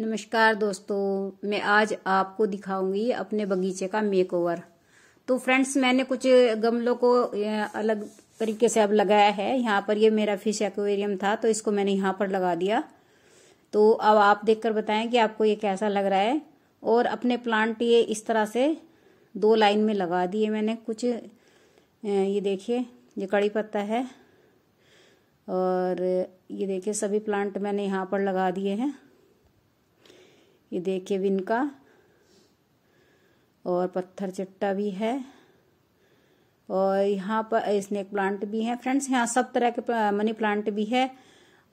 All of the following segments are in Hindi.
नमस्कार दोस्तों मैं आज आपको दिखाऊंगी अपने बगीचे का मेकओवर तो फ्रेंड्स मैंने कुछ गमलों को अलग तरीके से अब लगाया है यहाँ पर ये मेरा फिश एक्वेरियम था तो इसको मैंने यहाँ पर लगा दिया तो अब आप देखकर बताएं कि आपको ये कैसा लग रहा है और अपने प्लांट ये इस तरह से दो लाइन में लगा दिए मैंने कुछ ये देखिए ये कड़ी पत्ता है और ये देखिए सभी प्लांट मैंने यहाँ पर लगा दिए हैं ये देखिए विन का और पत्थर चट्टा भी है और यहाँ पर स्नेक प्लांट भी है फ्रेंड्स यहाँ सब तरह के मनी प्लांट भी है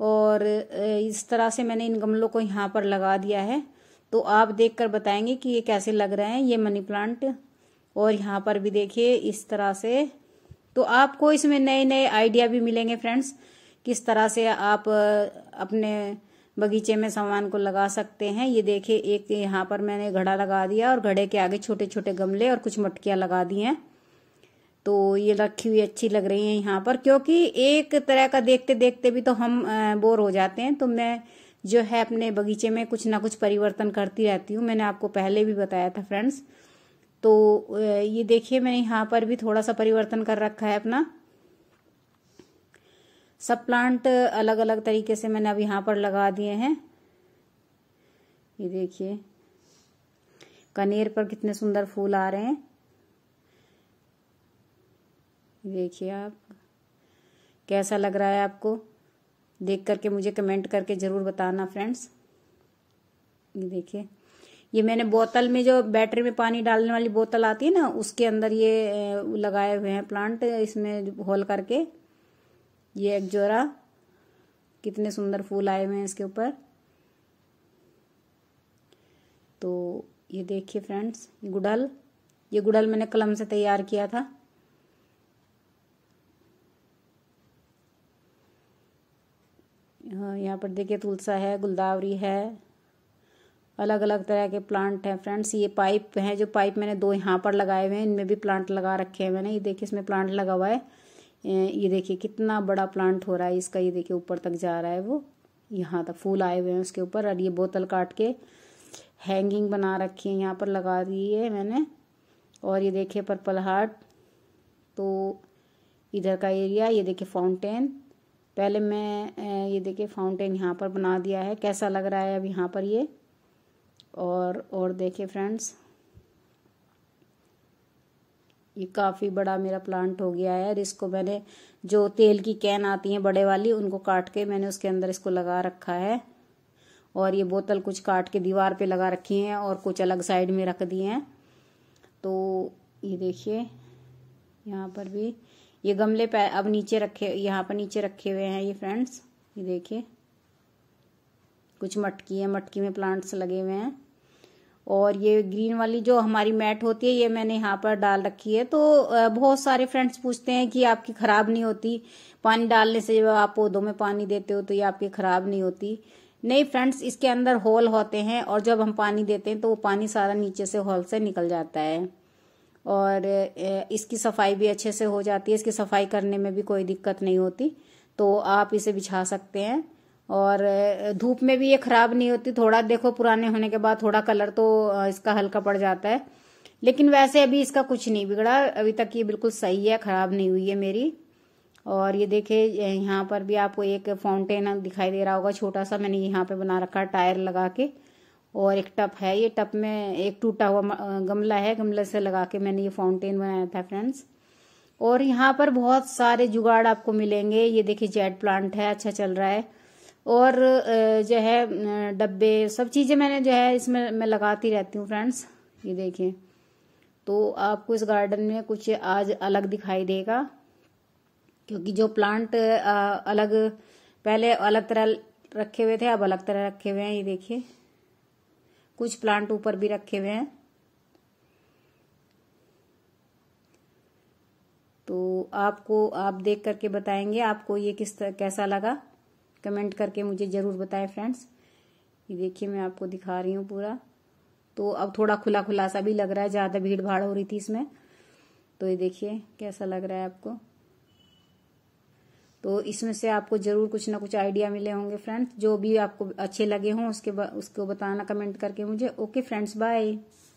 और इस तरह से मैंने इन गमलों को यहाँ पर लगा दिया है तो आप देख कर बताएंगे कि ये कैसे लग रहे हैं ये मनी प्लांट और यहाँ पर भी देखिए इस तरह से तो आपको इसमें नए नए आइडिया भी मिलेंगे फ्रेंड्स किस तरह से आप अपने बगीचे में सामान को लगा सकते हैं ये देखिए एक यहाँ पर मैंने घड़ा लगा दिया और घड़े के आगे छोटे छोटे गमले और कुछ मटकियां लगा दी हैं तो ये रखी हुई अच्छी लग रही है यहाँ पर क्योंकि एक तरह का देखते देखते भी तो हम बोर हो जाते हैं तो मैं जो है अपने बगीचे में कुछ ना कुछ परिवर्तन करती रहती हूँ मैंने आपको पहले भी बताया था फ्रेंड्स तो ये देखिए मैंने यहाँ पर भी थोड़ा सा परिवर्तन कर रखा है अपना सब प्लांट अलग अलग तरीके से मैंने अब यहाँ पर लगा दिए हैं ये देखिए कनेर पर कितने सुंदर फूल आ रहे हैं देखिए आप कैसा लग रहा है आपको देख करके मुझे कमेंट करके ज़रूर बताना फ्रेंड्स ये देखिए ये मैंने बोतल में जो बैटरी में पानी डालने वाली बोतल आती है ना उसके अंदर ये लगाए हुए हैं प्लांट इसमें होल करके ये एक जोरा कितने सुंदर फूल आए हुए हैं इसके ऊपर तो ये देखिए फ्रेंड्स गुड़ल ये गुड़ल मैंने कलम से तैयार किया था हाँ, यहाँ पर देखिए तुलसा है गुलदावरी है अलग अलग तरह के प्लांट हैं फ्रेंड्स ये पाइप हैं जो पाइप मैंने दो यहाँ पर लगाए हुए हैं इनमें भी प्लांट लगा रखे हैं मैंने ये देखिए इसमें प्लांट लगा हुआ है ये देखिए कितना बड़ा प्लांट हो रहा है इसका ये देखिए ऊपर तक जा रहा है वो यहाँ तक फूल आए हुए हैं उसके ऊपर और ये बोतल काट के हैंगिंग बना रखी है यहाँ पर लगा दी है मैंने और ये देखिए पर्पल हार्ट तो इधर का एरिया ये देखिए फाउंटेन पहले मैं ये देखिए फाउंटेन यहाँ पर बना दिया है कैसा लग रहा है अब यहाँ पर ये और और देखिए फ्रेंड्स ये काफ़ी बड़ा मेरा प्लांट हो गया है और इसको मैंने जो तेल की कैन आती है बड़े वाली उनको काट के मैंने उसके अंदर इसको लगा रखा है और ये बोतल कुछ काट के दीवार पे लगा रखी हैं और कुछ अलग साइड में रख दिए हैं तो ये देखिए यहाँ पर भी ये गमले पे अब नीचे रखे यहाँ पर नीचे रखे हुए हैं ये फ्रेंड्स ये देखिए कुछ मटकी है मटकी में प्लांट्स लगे हुए हैं और ये ग्रीन वाली जो हमारी मैट होती है ये मैंने यहाँ पर डाल रखी है तो बहुत सारे फ्रेंड्स पूछते हैं कि आपकी ख़राब नहीं होती पानी डालने से जब आप पौधों में पानी देते हो तो ये आपकी ख़राब नहीं होती नहीं फ्रेंड्स इसके अंदर होल होते हैं और जब हम पानी देते हैं तो वो पानी सारा नीचे से होल से निकल जाता है और इसकी सफाई भी अच्छे से हो जाती है इसकी सफाई करने में भी कोई दिक्कत नहीं होती तो आप इसे बिछा सकते हैं और धूप में भी ये ख़राब नहीं होती थोड़ा देखो पुराने होने के बाद थोड़ा कलर तो इसका हल्का पड़ जाता है लेकिन वैसे अभी इसका कुछ नहीं बिगड़ा अभी तक ये बिल्कुल सही है ख़राब नहीं हुई है मेरी और ये देखे यहाँ पर भी आपको एक फाउंटेन दिखाई दे रहा होगा छोटा सा मैंने यहाँ पे बना रखा है टायर लगा के और एक टप है ये टप में एक टूटा हुआ गमला है गमले से लगा के मैंने ये फाउंटेन बनाया था फ्रेंड्स और यहाँ पर बहुत सारे जुगाड़ आपको मिलेंगे ये देखिए जेड प्लांट है अच्छा चल रहा है और जो है डब्बे सब चीज़ें मैंने जो है इसमें मैं लगाती रहती हूँ फ्रेंड्स ये देखिए तो आपको इस गार्डन में कुछ आज अलग दिखाई देगा क्योंकि जो प्लांट अलग पहले अलग तरह रखे हुए थे अब अलग तरह रखे हुए हैं ये देखिए कुछ प्लांट ऊपर भी रखे हुए हैं तो आपको आप देख करके बताएंगे आपको ये किस तरह कैसा लगा कमेंट करके मुझे ज़रूर बताएं फ्रेंड्स ये देखिए मैं आपको दिखा रही हूँ पूरा तो अब थोड़ा खुला खुला सा भी लग रहा है ज़्यादा भीड़ भाड़ हो रही थी इसमें तो ये देखिए कैसा लग रहा है आपको तो इसमें से आपको ज़रूर कुछ ना कुछ आइडिया मिले होंगे फ्रेंड्स जो भी आपको अच्छे लगे हों उसके उसको बताना कमेंट करके मुझे ओके फ्रेंड्स बाय